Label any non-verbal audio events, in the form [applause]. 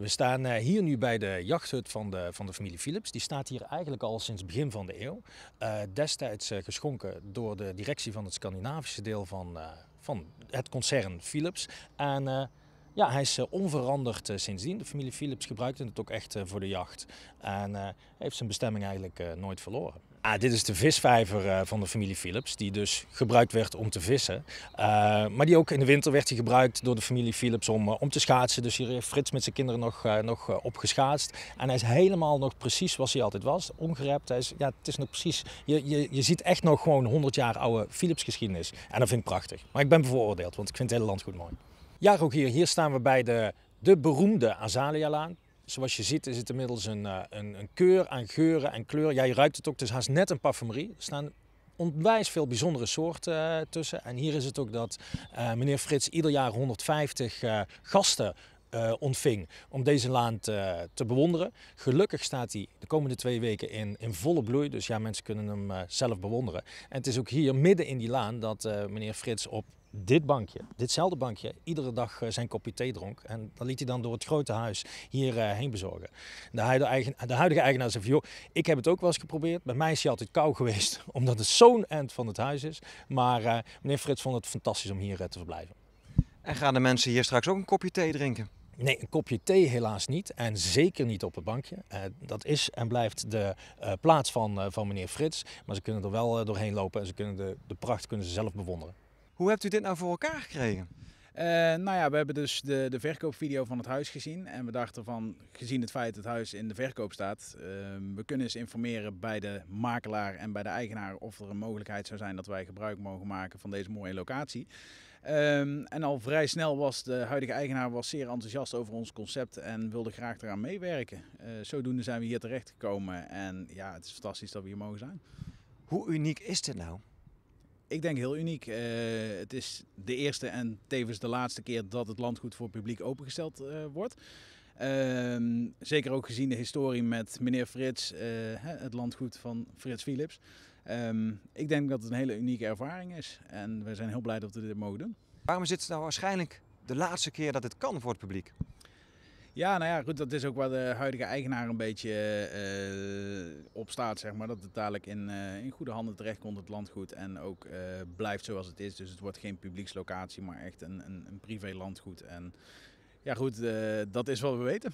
We staan eh, hier nu bij de jachthut van de, van de familie Philips. Die staat hier eigenlijk al sinds begin van de eeuw. Eh, destijds eh, geschonken door de directie van het Scandinavische deel van, van het concern Philips. En ja, hij is onveranderd sindsdien. De familie Philips gebruikte het ook echt voor de jacht. En heeft zijn bestemming eigenlijk nooit verloren. Ah, dit is de visvijver eh, van de familie Philips, die dus gebruikt werd om te vissen. Eh, maar die ook in de winter werd gebruikt door de familie Philips om, eh, om te schaatsen. Dus hier heeft Frits met zijn kinderen nog, nog opgeschaatst. En hij is helemaal nog precies zoals hij altijd was, ongerept. Hij is, ja, het is nog precies, je, je, je ziet echt nog gewoon 100 jaar oude Philips geschiedenis. En dat vind ik prachtig. Maar ik ben bevooroordeeld, want ik vind het hele land goed mooi. Ja, ook hier, hier staan we bij de, de beroemde Azalealaan. Zoals je ziet is het inmiddels een, eh, een, een keur aan geuren en kleuren. Ja, je ruikt het ook, het is dus haast net een parfumerie. Er staan onwijs veel bijzondere soorten eh, tussen. En hier is het ook dat eh, meneer Frits ieder jaar 150 gasten ontving om deze laan te, te, bewonderen. Gelukkig staat hij de komende twee weken in, in volle bloei. Dus ja, mensen kunnen hem zelf bewonderen. En het is ook hier midden in die laan dat meneer Frits op dit bankje, ditzelfde bankje, iedere dag eh, zijn kopje thee dronk. En dat liet hij dan door het grote huis hierheen eh, bezorgen. De huidige, eigenaar, zegt: van, joh, ik heb het ook wel eens geprobeerd. Bij mij is hij altijd kou geweest, [laughs] omdat het zo'n end van het huis is. Maar eh, meneer Frits vond het fantastisch om hier te verblijven. En gaan de mensen hier straks ook een kopje thee drinken? Nee, een kopje thee helaas niet. En zeker niet op het bankje. dat is en blijft de plaats van, van meneer Frits. Maar ze kunnen er wel doorheen lopen en ze kunnen de, de pracht kunnen ze zelf bewonderen. Hoe hebt u dit nou voor elkaar gekregen? Eh, nou ja, we hebben dus de, de verkoopvideo van het huis gezien. En we dachten van, gezien het feit dat het huis in de verkoop staat, ehm, we kunnen eens informeren bij de makelaar en bij de eigenaar of er een mogelijkheid zou zijn dat wij gebruik mogen maken van deze mooie locatie. Ehm, en al vrij snel was de huidige eigenaar was zeer enthousiast over ons concept en wilde graag eraan meewerken. Eh, zodoende zijn we hier terecht gekomen en ja, het is fantastisch dat we hier mogen zijn. Hoe uniek is dit nou? Ik denk heel uniek. Eh, het is de eerste en tevens de laatste keer dat het landgoed voor het publiek opengesteld eh, wordt. Ehm, zeker ook gezien de historie met meneer Frits, eh, het landgoed van Frits Philips. Ehm, ik denk dat het een hele unieke ervaring is en we zijn heel blij dat we dit mogen doen. Waarom is dit nou waarschijnlijk de laatste keer dat dit kan voor het publiek? Ja, nou ja, goed, dat is ook waar de huidige eigenaar een beetje uh, op staat, zeg maar. Dat het dadelijk in, eh, in goede handen terecht komt, het landgoed. En ook eh, blijft zoals het is. Dus het wordt geen publiekslocatie, maar echt een, een, een privé landgoed. En ja, goed, dat is wat we weten.